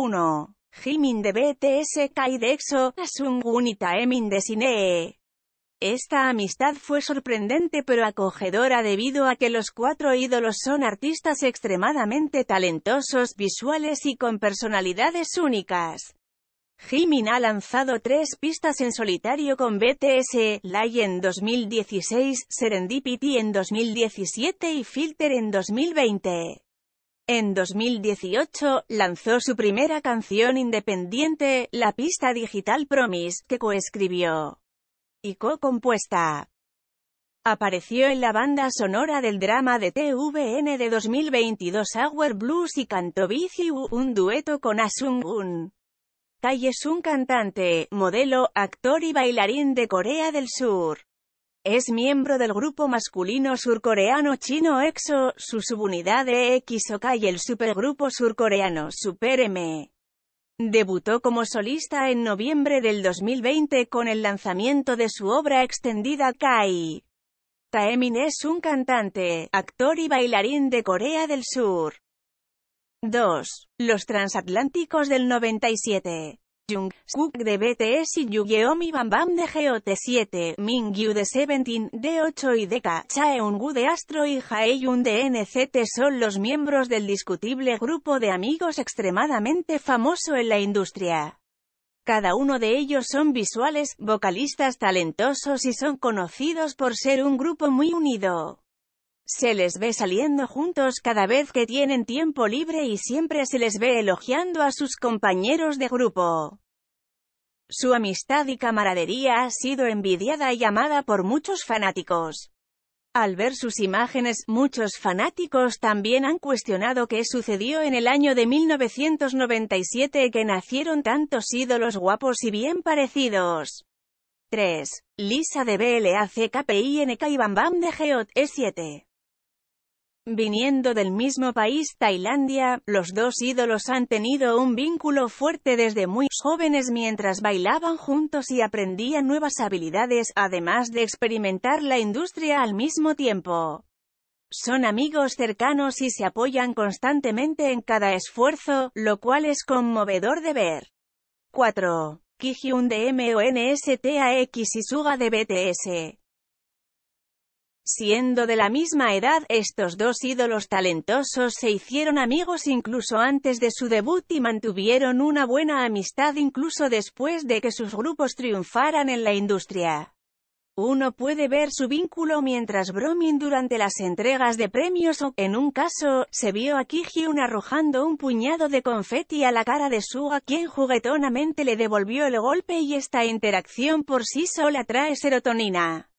1. Jimin de BTS Kai DEXO Asungun y de Sinee. Esta amistad fue sorprendente pero acogedora debido a que los cuatro ídolos son artistas extremadamente talentosos, visuales y con personalidades únicas. Jimin ha lanzado tres pistas en solitario con BTS, Lai en 2016, Serendipity en 2017 y Filter en 2020. En 2018, lanzó su primera canción independiente, la pista digital Promise, que coescribió y co-compuesta. Apareció en la banda sonora del drama de TVN de 2022 Hour Blues y cantó y un dueto con Asung Un. Tai es un cantante, modelo, actor y bailarín de Corea del Sur. Es miembro del grupo masculino surcoreano chino EXO, su subunidad EXO-KAI y el supergrupo surcoreano Super M. Debutó como solista en noviembre del 2020 con el lanzamiento de su obra extendida Kai. Taemin es un cantante, actor y bailarín de Corea del Sur. 2. Los transatlánticos del 97. Jung, Suk de BTS y Yugeomi Bambam de GOT7, Mingyu de Seventeen, D8 y Deka, Chaeungu de Astro y Haeyun de NCT son los miembros del discutible grupo de amigos extremadamente famoso en la industria. Cada uno de ellos son visuales, vocalistas talentosos y son conocidos por ser un grupo muy unido. Se les ve saliendo juntos cada vez que tienen tiempo libre y siempre se les ve elogiando a sus compañeros de grupo. Su amistad y camaradería ha sido envidiada y amada por muchos fanáticos. Al ver sus imágenes, muchos fanáticos también han cuestionado qué sucedió en el año de 1997 que nacieron tantos ídolos guapos y bien parecidos. 3. Lisa de BLACKPINK y Bam de Geot, E7 Viniendo del mismo país, Tailandia, los dos ídolos han tenido un vínculo fuerte desde muy jóvenes mientras bailaban juntos y aprendían nuevas habilidades, además de experimentar la industria al mismo tiempo. Son amigos cercanos y se apoyan constantemente en cada esfuerzo, lo cual es conmovedor de ver. 4. Kihyun de MONSTAX y Suga de BTS Siendo de la misma edad, estos dos ídolos talentosos se hicieron amigos incluso antes de su debut y mantuvieron una buena amistad incluso después de que sus grupos triunfaran en la industria. Uno puede ver su vínculo mientras Bromin durante las entregas de premios o, en un caso, se vio a Hyun arrojando un puñado de confeti a la cara de Suga quien juguetonamente le devolvió el golpe y esta interacción por sí sola trae serotonina.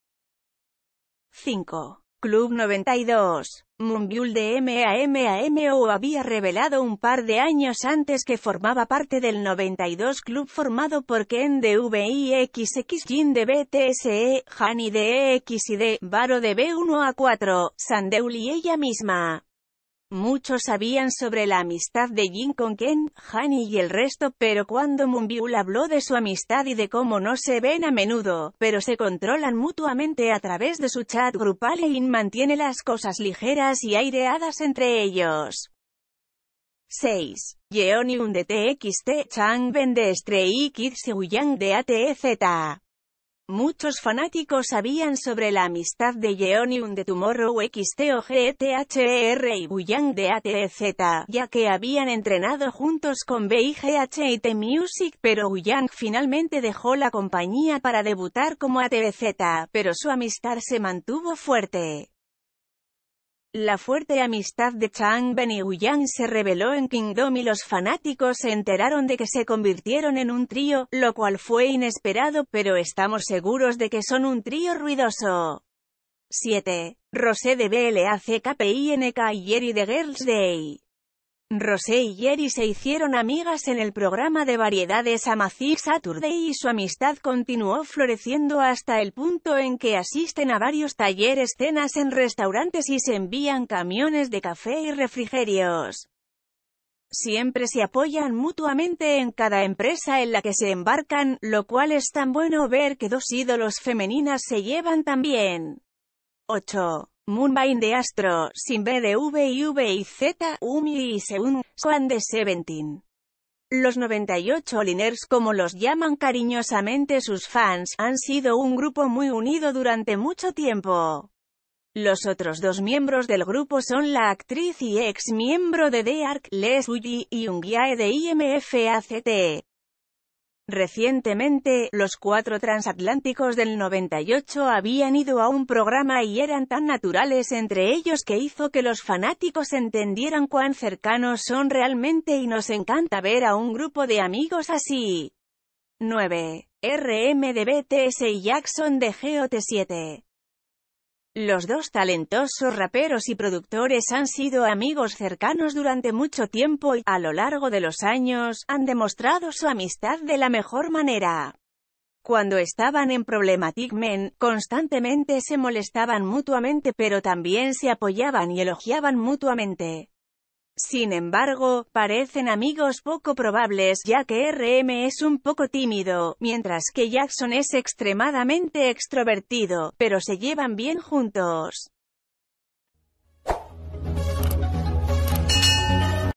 5. Club 92. Mumbiul de MAMAMO había revelado un par de años antes que formaba parte del 92 Club formado por Ken de VIXX, Jin de BTSE, Hani de EXID, Varo de B1 a 4, Sandeul y ella misma. Muchos sabían sobre la amistad de Jin con Ken, Hani y el resto, pero cuando Moonbyul habló de su amistad y de cómo no se ven a menudo, pero se controlan mutuamente a través de su chat grupal e mantiene las cosas ligeras y aireadas entre ellos. 6. Yun de TXT Chang de Stray Kids de ATZ e Muchos fanáticos sabían sobre la amistad de Yeonium de Tomorrow XTOGETHER y Buyang de ATZ, ya que habían entrenado juntos con BIGH y music pero Buyang finalmente dejó la compañía para debutar como ATZ, pero su amistad se mantuvo fuerte. La fuerte amistad de Chang Ben y Huyang se reveló en Kingdom y los fanáticos se enteraron de que se convirtieron en un trío, lo cual fue inesperado, pero estamos seguros de que son un trío ruidoso. 7. Rosé de BLACKPINK y Yeri de Girls Day Rosé y Jerry se hicieron amigas en el programa de variedades Amazigh Saturday y su amistad continuó floreciendo hasta el punto en que asisten a varios talleres, cenas en restaurantes y se envían camiones de café y refrigerios. Siempre se apoyan mutuamente en cada empresa en la que se embarcan, lo cual es tan bueno ver que dos ídolos femeninas se llevan tan bien. 8. Moonbine de Astro, sin B de V y V y Z, Umi y Seun, Swan de Seventeen. Los 98 Oliners, como los llaman cariñosamente sus fans, han sido un grupo muy unido durante mucho tiempo. Los otros dos miembros del grupo son la actriz y ex miembro de The Ark, Les y y guía de IMFACT. Recientemente, los cuatro transatlánticos del 98 habían ido a un programa y eran tan naturales entre ellos que hizo que los fanáticos entendieran cuán cercanos son realmente y nos encanta ver a un grupo de amigos así. 9. de BTS y Jackson de GOT7 los dos talentosos raperos y productores han sido amigos cercanos durante mucho tiempo y, a lo largo de los años, han demostrado su amistad de la mejor manera. Cuando estaban en Problematic Men, constantemente se molestaban mutuamente pero también se apoyaban y elogiaban mutuamente. Sin embargo, parecen amigos poco probables, ya que RM es un poco tímido, mientras que Jackson es extremadamente extrovertido, pero se llevan bien juntos.